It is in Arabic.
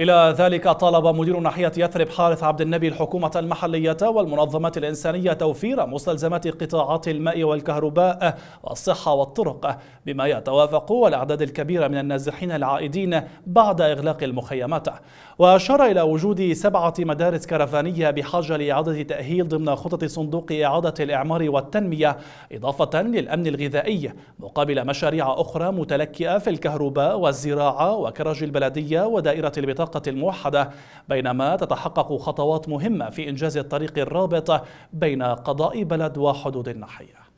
إلى ذلك طالب مدير ناحية يثرب حارث عبد النبي الحكومة المحلية والمنظمات الإنسانية توفير مستلزمات قطاعات الماء والكهرباء والصحة والطرق بما يتوافق والأعداد الكبيرة من النازحين العائدين بعد إغلاق المخيمات وأشار إلى وجود سبعة مدارس كرفانية بحاجة لإعادة تأهيل ضمن خطط صندوق إعادة الإعمار والتنمية إضافة للأمن الغذائي مقابل مشاريع أخرى متلكئة في الكهرباء والزراعة وكراج البلدية ودائرة البطاقة الخطة الموحدة بينما تتحقق خطوات مهمة في إنجاز الطريق الرابط بين قضاء بلد وحدود الناحية